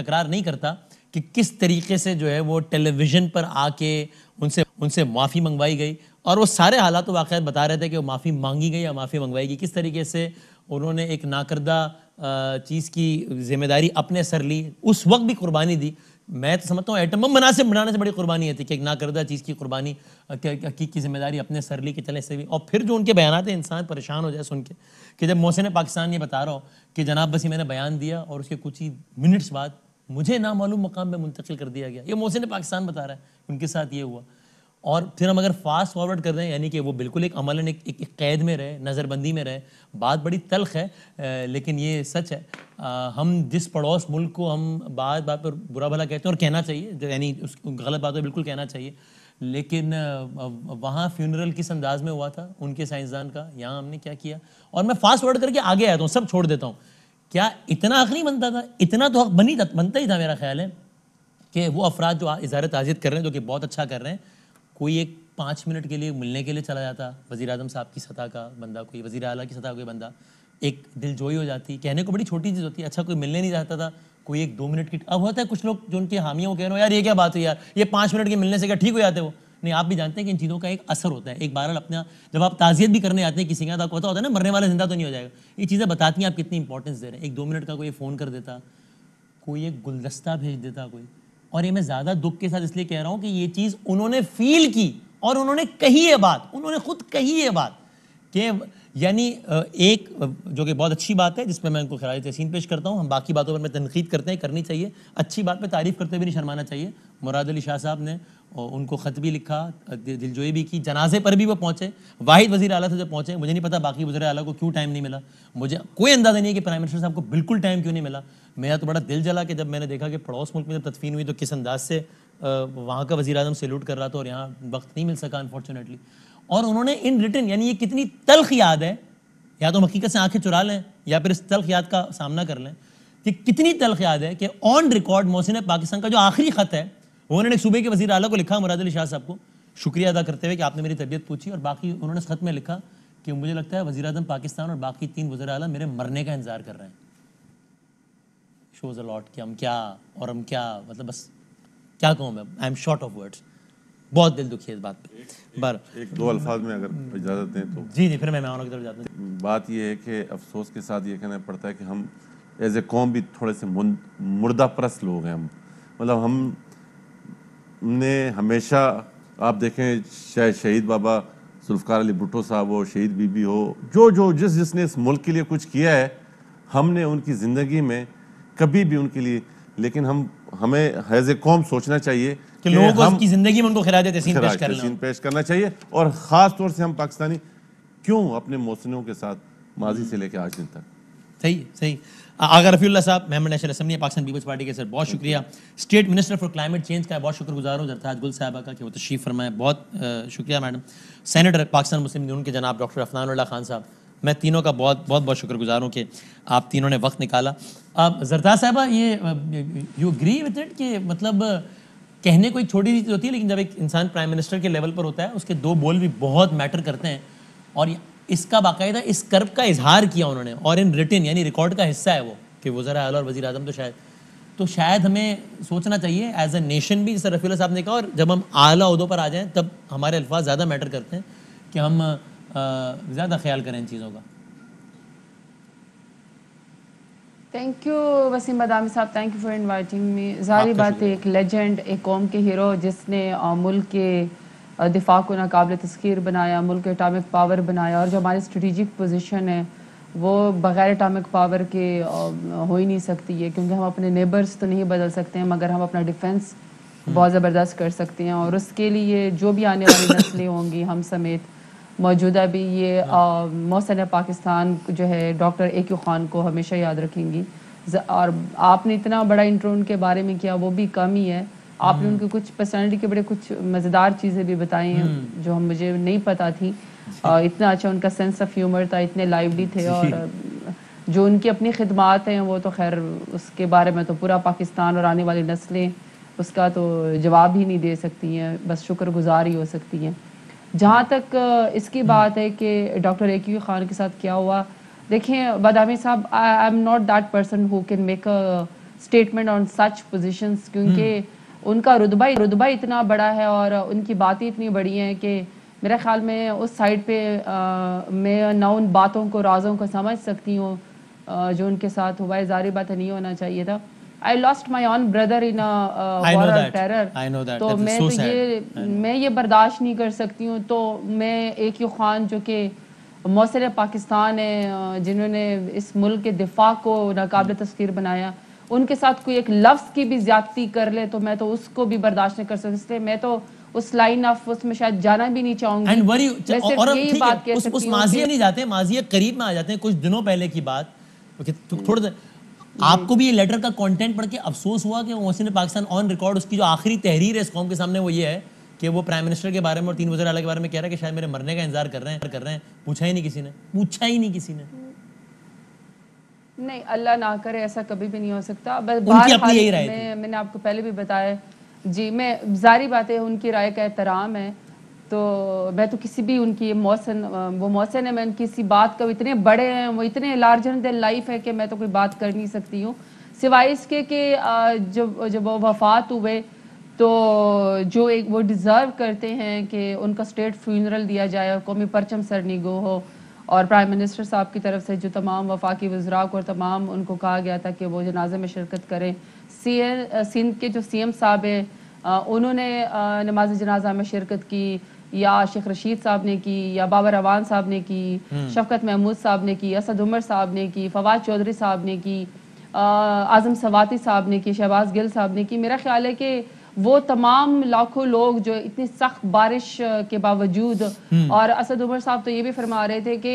तकरार नहीं करता कि किस तरीके से जो है वो टेलीविज़न पर आके उनसे उनसे माफ़ी मंगवाई गई और वो सारे हालात तो वाक़ बता रहे थे कि वो माफ़ी मांगी गई या माफ़ी मंगवाई गई किस तरीके से उन्होंने एक नाकर्दा चीज़ की जिम्मेदारी अपने सर ली उस वक्त भी कुर्बानी दी मैं तो समझता हूँ एटम बम बना से बनाने से बड़ी कुर्बानी थी कि एक नाकर्दा चीज़ की कुर्बानी की, की जिम्मेदारी अपने सर ली के चले से भी और फिर जो उनके बयान थे इंसान परेशान हो जाए सुन के कि जब मोहसिन पाकिस्तान ये बता रहा हूँ कि जनाब बस मैंने बयान दिया और उसके कुछ ही मिनट्स बाद मुझे नामालूम मकाम में मुंतकिल कर दिया गया ये मोहसिन पाकिस्तान बता रहा है उनके साथ ये हुआ और फिर हम अगर फास्ट फॉरवर्ड कर रहे हैं यानी कि वो बिल्कुल एक अमलन एक, एक, एक कैद में रहे नज़रबंदी में रहे बात बड़ी तलख है लेकिन ये सच है आ, हम जिस पड़ोस मुल्क को हम बात बात पर बुरा भला कहते हैं और कहना चाहिए यानी उस गलत बात बिल्कुल कहना चाहिए लेकिन वहाँ फ्यूनरल किस अंदाज में हुआ था उनके साइंसदान का यहाँ हमने क्या किया और मैं फास्ट फॉरवर्ड करके आगे आता हूँ सब छोड़ देता हूँ क्या इतना हक नहीं बनता था इतना तो हक बनी था बनता ही था मेरा ख्याल है कि वो अफराद जो इजार ताजियत कर रहे हैं जो कि बहुत अच्छा कर रहे हैं कोई एक पाँच मिनट के लिए मिलने के लिए चला जाता वज़ी अजम साहब की सतह का बंदा कोई वज़ी अला की सतह का बंदा एक दिल जोई हो जाती कहने को बड़ी छोटी चीज़ होती है अच्छा कोई मिलने नहीं जाता था कोई एक दो मिनट की अब होता है कुछ लोग जो उनके हामियों को कह रहे हो यार ये क्या बात है यार ये पाँच मिनट के मिलने से क्या ठीक हो जाते वो नहीं आप भी जानते हैं कि इन चीज़ों का एक असर होता है एक बार अपना जब आप ताज़ियत भी करने जाते हैं किसी का तो आपको पता होता है ना मरने वाला जिंदा तो नहीं हो जाएगा ये चीज़ें बताती हैं आप कितनी इंपॉर्टेंस दे रहे हैं एक दो मिनट का कोई फ़ोन कर देता कोई एक गुलदस्ता भेज देता कोई और ये मैं ज़्यादा दुख के साथ इसलिए कह रहा हूँ कि ये चीज़ उन्होंने फील की और उन्होंने कही ये बात उन्होंने खुद कही ये बात कि यानी एक जो कि बहुत अच्छी बात है जिसमें मैं उनको खराज तहसीन पेश करता हूँ हम बाकी बातों पर मैं तनकीद करते हैं करनी चाहिए अच्छी बात पर तारीफ़ करते हुए नहीं शर्माना चाहिए मुराद अली शाह साहब ने उनको ख़त भी लिखा दिलजोई भी की जनाजे पर भी वो पहुँचे वाहिद वजी अला से जब पहुँचे मुझे नहीं पता बाकी वजी अला को क्यों टाइम नहीं मिला मुझे कोई अंदाज़ा नहीं है कि प्राइम मिनिस्टर साहब को बिल्कुल टाइम क्यों नहीं मिला मेरा तो बड़ा दिल जला कि जब मैंने देखा कि पड़ोस मुल्क में जब तदफीन हुई तो किस अंदाज से वहाँ का वजी अजम सेल्यूट कर रहा था और यहाँ वक्त नहीं मिल सका अनफॉर्चुनेटली और उन्होंने इन रिटर्न यानी ये कितनी तलख याद है या तो हकीकत से आंखें चुरा लें या फिर इस तलख याद का सामना कर लें कि कितनी तलख याद है कि ऑन रिकॉर्ड मोहसिन पाकिस्तान का जो आखिरी ख़त है उन्होंने सूबे के वजी अला को लिखा मुराद अली शाह साहब को शुक्रिया अदा करते हुए कि आपने मेरी तबीयत पूछी और बाकी उन्होंने खत में लिखा कि मुझे लगता है वजी अजम पाकिस्तान और बाकी तीन वजर अला मेरे मरने का इंतजार कर रहे हैं शोज अलॉट कि हम क्या और हम क्या मतलब बस क्या कहूँ मैं I am short of words बहुत दिल दुखी इस बात पे बर एक दो अल्फाज में अगर इजाज़त दें तो जी जी फिर मैं मेहमानों की तरफ जाता हूँ बात यह है कि अफसोस के साथ ये कहना पड़ता है कि हम एज ए कौम भी थोड़े से मुर्दा परस्त लोग हैं हम मतलब हम ने हमेशा आप देखें शायद शहीद बाबा जुल्फ़ार अली भुट्टो साहब हो शहीद बीबी हो जो जो जिस जिसने इस मुल्क के लिए कुछ किया है हमने उनकी ज़िंदगी में कभी भी उनके लिए लेकिन हम हमें हैज ए कौम सोचना चाहिए कि, लोगों को उसकी जिंदगी में उनको खराज तहसीन पेश करना तहसीन पेश करना चाहिए और ख़ास तौर से हम पाकिस्तानी क्यों अपने मोसनों के साथ माजी से लेकर आज दिन तक सही सही आगा रफ़ील्ला साहब मेहमान national assembly Pakistan Peoples Party के सर बहुत शुक्रिया state minister for climate change का बहुत शुक्रगुजार हूँ जरताज गुल साहबा का कि वो तशरीफ़ फरमाए बहुत शुक्रिया madam senator Pakistan Muslim Union के जनाब डॉक्टर अफनानुल्ला खान साहब मैं तीनों का बहुत बहुत बहुत शुक्रगुजार हूँ कि आप तीनों ने वक्त निकाला आप जरदार साहबा ये यू अग्री विद इट कि मतलब कहने को एक छोटी चीज़ होती है लेकिन जब एक इंसान प्राइम मिनिस्टर के लेवल पर होता है उसके दो बोल भी बहुत मैटर करते हैं और इसका बाकायदा इस कर्ब का इजहार किया उन्होंने और इन रिटर्न यानी रिकॉर्ड का हिस्सा है वो कि वजरा और वजी अजम तो शायद तो शायद हमें सोचना चाहिए एज अ नेशन भी जैसे रफ़ीला साहब ने कहा और जब हम आला उदों पर आ जाएँ तब हमारे अल्फाज ज़्यादा मैटर करते हैं कि हम ज़्यादा ख्याल करें चीज़ों का थैंक यू वसीम बदामी साहब thank you for inviting me जारी बात है एक लेजेंड एक कौम के हीरो जिसने मुल्क के दिफा को नाकबिल तस्खीर बनाया मुल्क के अटामिक पावर बनाया और जो हमारी स्ट्रेटिजिक पोजीशन है वो बग़ैर अटामिक पावर के हो ही नहीं सकती है क्योंकि हम अपने नेबर्स तो नहीं बदल सकते हैं मगर हम अपना डिफेंस हम्म। बहुत ज़बरदस्त कर सकते हैं और उसके लिए जो भी आने वाली नस्लें होंगी हम समेत मौजूदा भी ये हाँ। मौसन पाकिस्तान जो है डॉक्टर ए क्यू खान को हमेशा याद रखेंगी और आपने इतना बड़ा इंटरव्यू उनके बारे में किया वो भी कम ही है आपने हाँ। उनके कुछ पर्सनैलिटी के बड़े कुछ मज़ेदार चीज़ें भी बताई हैं हम्म। जो हम मुझे नहीं पता थी और इतना अच्छा उनका सेंस ऑफ ह्यूमर था इतने लाइवली थे और जो उनकी अपनी खदमात हैं वो तो खैर उसके बारे में तो पूरा पाकिस्तान और आने वाली नस्लें उसका तो जवाब ही नहीं दे सकती हैं बस शुक्रगुजार ही हो सकती हैं जहाँ तक इसकी हम्म। बात है कि डॉक्टर ए क्यू खान के साथ क्या हुआ देखें बदामी साहब I am not that person who can make a statement on such position क्योंकि हम्म। उनका रुतबा रुतबा इतना बड़ा है और उनकी बातें इतनी बड़ी हैं कि मेरे ख्याल में उस साइड पे आ, मैं ना उन बातों को राजों को समझ सकती हूँ जो उनके साथ हुआ है जारी बात नहीं होना चाहिए था I lost my own brother I lost my own brother in terror तो मैं so तो ये मैं ये बर्दाश्त नहीं कर सकती हूँ तो मैं एक यू खान जो कि मौसर पाकिस्तान है जिन्होंने इस मुल्क के दिफा को नाकबिल तस्करी बनाया उनके साथ कोई एक लफ्ज़ की भी ज्यादती कर ले तो मैं तो उसको भी बर्दाश्त नहीं कर सकती इसलिए मैं तो उस लाइन ऑफ उसमें शायद जाना भी नहीं चाहूंगी और यही बात कह उस माजिए नहीं जाते माजिए करीब में आ जाते हैं कुछ दिनों पहले की बात तो हम्म। थोड़ा हम्म। आपको भी ये लेटर का कंटेंट पढ़ के अफसोस हुआ कि मोहसिन पाकिस्तान ऑन रिकॉर्ड उसकी जो आखिरी तहरीर है इस कौम के सामने वो ये है कि वो प्राइम मिनिस्टर के बारे में और तीन वजर के बारे में कह रहा है कि शायद मेरे मरने का इंतजार कर रहे हैं कर रहे हैं पूछा ही नहीं किसी ने पूछा ही नहीं किसी ने नहीं अल्लाह ना करे ऐसा कभी भी नहीं हो सकता बस बात मैं, मैंने आपको पहले भी बताया जी मैं जारी बातें उनकी राय का एहतराम है तो मैं तो किसी भी उनकी मौसन वो मौसन है मैं उनकी किसी बात का इतने बड़े हैं वो इतने लार्जर देन लाइफ है कि मैं तो कोई बात कर नहीं सकती हूँ सिवाय इसके कि जब जब वो वफात हुए तो जो एक वो डिज़र्व करते हैं कि उनका स्टेट फ्यूनरल दिया जाए और कौमी परचम निगो हो और प्राइम मिनिस्टर साहब की तरफ से जो तमाम वफाकी वजराक और तमाम उनको कहा गया था कि वो जनाजे में शिरकत करें सी सिंध के जो सी एम साहब हैं उन्होंने नमाज जनाजा में शिरकत की या शेख रशीद साहब ने की या बाबर अवान साहब ने की हम्म। शफकत महमूद साहब ने की असद उमर साहब ने की फवाद चौधरी साहब ने की आज़म सवाती साहब ने की शहबाज गिल साहब ने की मेरा ख्याल है कि वो तमाम लाखों लोग जो इतनी सख्त बारिश के बावजूद हम्म। और असद उमर साहब तो ये भी फरमा रहे थे कि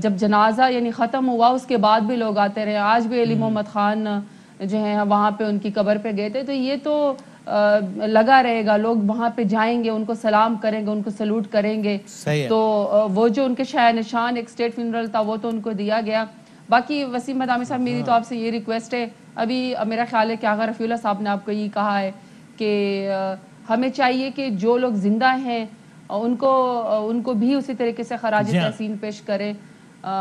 जब जनाजा यानी ख़त्म हुआ उसके बाद भी लोग आते रहे आज भी अली हम्म। मोहम्मद खान जो है वहां पे उनकी कबर पे गए थे तो ये तो लगा रहेगा लोग वहाँ पे जाएंगे उनको सलाम करेंगे उनको सल्यूट करेंगे तो वो जो उनके शायद निशान एक स्टेट फ्यूनरल था वो तो उनको दिया गया बाकी वसीम मदामी साहब मेरी तो हाँ। आपसे ये रिक्वेस्ट है अभी मेरा ख्याल है कि आगर रफ़ीला साहब ने आपको ये कहा है कि हमें चाहिए कि जो लोग जिंदा हैं उनको उनको भी उसी तरीके से खराज हाँ। तहसीन पेश करें आ,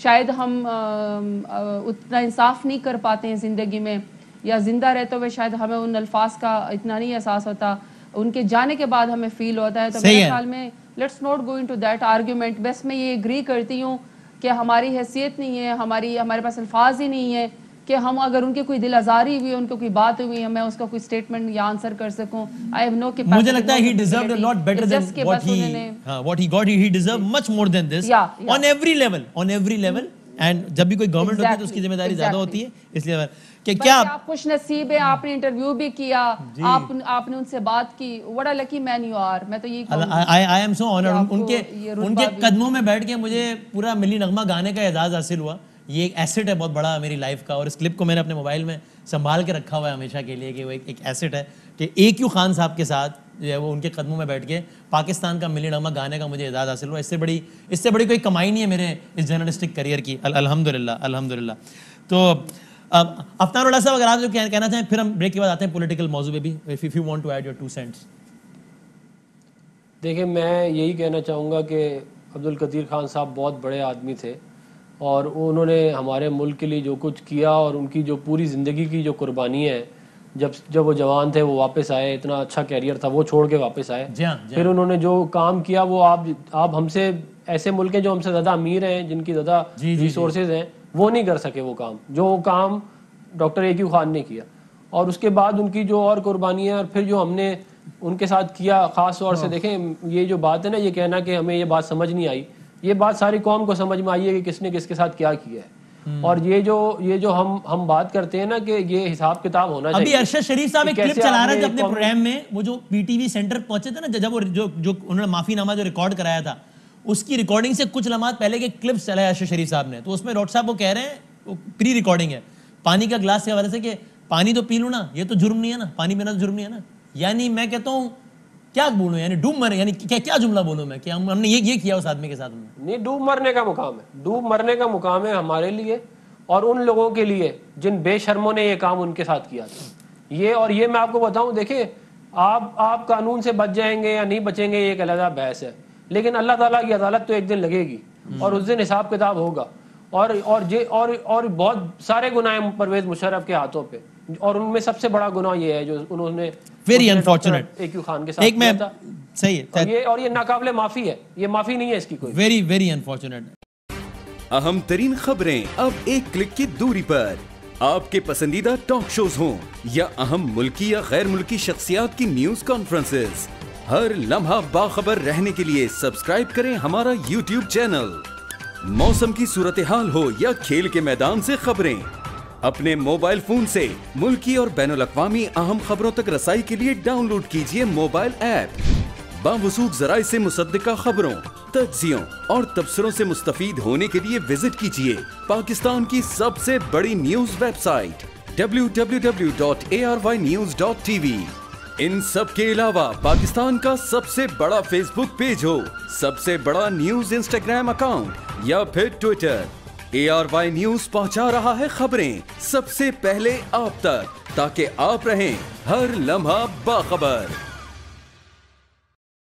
शायद हम आ, उतना इंसाफ नहीं कर पाते हैं ज़िंदगी में या ज़िंदा रहते हुए शायद हमें उन अल्फाज का इतना नहीं एहसास होता उनके जाने के बाद हमें फील होता है तो मेरे ख्याल में let's not going to that argument बस मैं ये एग्री करती हूँ कि हमारी हैसियत नहीं है हमारी हमारे पास अल्फाज ही नहीं है कि हम अगर उनके कोई दिल आजारी हुई उनको कोई बात हुई है मैं उसका कोई स्टेटमेंट या आंसर कर सकूं आई हैव नो कि मुझे लगता है he deserved a lot better than what he what he got he deserve much more than this on every level on every level and जब भी कोई गवर्नमेंट होती है तो उसकी जिम्मेदारी ज्यादा होती है इसलिए कि क्या आप, खुश नसीब है आपने इंटरव्यू भी किया आप आपने उनसे बात की बड़ा लकी मैन यू आर मैं तो ये आई आई एम सो ऑनर्ड उनके उनके कदमों में बैठ के मुझे पूरा मिली नगमा गाने का एजाज हासिल हुआ ये एक एसेट है बहुत बड़ा मेरी लाइफ का और इस क्लिप को मैंने अपने मोबाइल में संभाल के रखा हुआ है हमेशा के लिए कि वो एक एसेट है कि ए क्यू खान साहब के साथ जो है वो उनके कदमों में बैठ के पाकिस्तान का मिली नगमा गाने का मुझे एजाज हासिल हुआ इससे बड़ी इससे बड़ी कोई कमाई नहीं है मेरे इस जर्नलिस्टिक करियर की अलहमदिल्ला अलहमदिल्ला तो अब अफ्तार उल्ला साहब अगर आप जो कहना चाहें फिर हम ब्रेक के बाद आते हैं पोलिटिकल मौजूद भी if you want to add your two cents देखिए मैं यही कहना चाहूँगा कि अब्दुल कदीर खान साहब बहुत बड़े आदमी थे और उन्होंने हमारे मुल्क के लिए जो कुछ किया और उनकी जो पूरी ज़िंदगी की जो कुर्बानी है जब जब वो जवान थे वो वापस आए इतना अच्छा कैरियर था वो छोड़ के वापस आए हाँ, फिर हाँ। उन्होंने जो काम किया वो आप आप हमसे ऐसे मुल्क हैं जो हमसे ज्यादा अमीर हैं जिनकी ज्यादा रिसोर्सेज हैं वो नहीं कर सके वो काम जो वो काम डॉक्टर ए क्यू खान ने किया और उसके बाद उनकी जो और कुर्बानियाँ और फिर जो हमने उनके साथ किया खास तौर से हाँ। देखें ये जो बात है ना ये कहना कि हमें ये बात समझ नहीं आई ये बात सारी कौम को समझ में आई है कि किसने किसके साथ क्या किया है हम्म। और ये जो ये जो हम हम बात करते हैं ना कि ये हिसाब किताब होना अभी चाहिए अभी अरशद शरीफ साहब एक क्लिप चला रहे थे अपने प्रोग्राम में वो जो पीटीवी सेंटर पहुंचे थे ना जब वो जो जो उन्होंने माफीनामा जो रिकॉर्ड कराया था उसकी रिकॉर्डिंग से कुछ लम्हा पहले के क्लिप्स चलाए अरशद शरीफ साहब ने तो उसमें डॉक्टर साहब वो कह रहे हैं प्री रिकॉर्डिंग है पानी का ग्लास के हवाले से कि पानी तो पी लू ना ये तो जुर्म नहीं है ना पानी पीना तो जुर्म नहीं है ना यानी मैं कहता हूँ क्या बोलो यानी डूब मरे यानी क्या क्या जुमला बोलो मैं कि हम हमने ये ये किया उस आदमी के साथ में नहीं डूब मरने का मुकाम है डूब मरने का मुकाम है हमारे लिए और उन लोगों के लिए जिन बेशर्मों ने ये काम उनके साथ किया था ये और ये मैं आपको बताऊं देखिए आप आप कानून से बच जाएंगे या नहीं बचेंगे ये एक अलहदा बहस है लेकिन अल्लाह ताला की अदालत तो एक दिन लगेगी और उस दिन हिसाब किताब होगा और और जे और और बहुत सारे गुनाह परवेज मुशर्रफ के हाथों पर और उनमें सबसे बड़ा गुनाह ये है जो उन्होंने वेरी अनफॉर्चुनेट यू खान के साथ एक मैं सही है और ये और ये नाकाबले माफी है ये माफी नहीं है इसकी कोई वेरी वेरी अनफॉर्चुनेट अहम तरीन खबरें अब एक क्लिक की दूरी पर आपके पसंदीदा टॉक शोज हों या अहम मुल्की या गैर मुल्की शख्सियात की न्यूज कॉन्फ्रेंसेस हर लम्हा बाखबर रहने के लिए सब्सक्राइब करें हमारा यूट्यूब चैनल मौसम की सूरत हाल हो या खेल के मैदान से खबरें अपने मोबाइल फोन से मुल्की और बैन अवी अहम खबरों तक रसाई के लिए डाउनलोड कीजिए मोबाइल ऐप बावसूख जराये से मुसदा खबरों तजियों और तबसरों से मुस्तफ़ होने के लिए विजिट कीजिए पाकिस्तान की सबसे बड़ी न्यूज वेबसाइट www.arynews.tv इन सब के अलावा पाकिस्तान का सबसे बड़ा फेसबुक पेज हो सबसे बड़ा न्यूज इंस्टाग्राम अकाउंट या फिर Twitter A R Y news पहुंचा रहा है खबरें सबसे पहले आप तक ताकि आप रहें हर लम्हा बाखबर